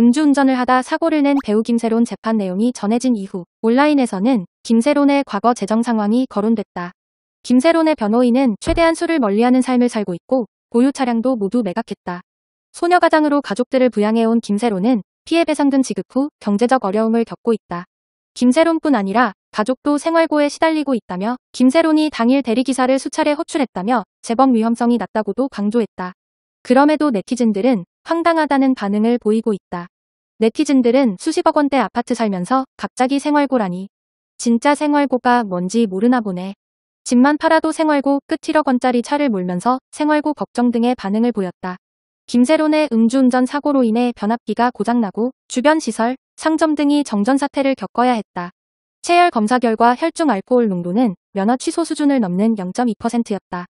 음주운전을 하다 사고를 낸 배우 김세론 재판 내용이 전해진 이후 온라인에서는 김세론의 과거 재정 상황이 거론됐다. 김세론의 변호인은 최대한 술을 멀리하는 삶을 살고 있고 보유 차량도 모두 매각했다. 소녀가장으로 가족들을 부양해온 김세론은 피해배상금 지급 후 경제적 어려움을 겪고 있다. 김세론뿐 아니라 가족도 생활고에 시달리고 있다며 김세론이 당일 대리기사를 수차례 호출했다며 재범 위험성이 낮다고도 강조했다. 그럼에도 네티즌들은 황당하다는 반응을 보이고 있다. 네티즌들은 수십억 원대 아파트 살면서 갑자기 생활고라니. 진짜 생활고가 뭔지 모르나 보네. 집만 팔아도 생활고 끝1억 원짜리 차를 몰면서 생활고 걱정 등의 반응을 보였다. 김세론의 음주운전 사고로 인해 변압기가 고장나고 주변 시설, 상점 등이 정전 사태를 겪어야 했다. 체열 검사 결과 혈중 알코올 농도는 면허 취소 수준을 넘는 0.2%였다.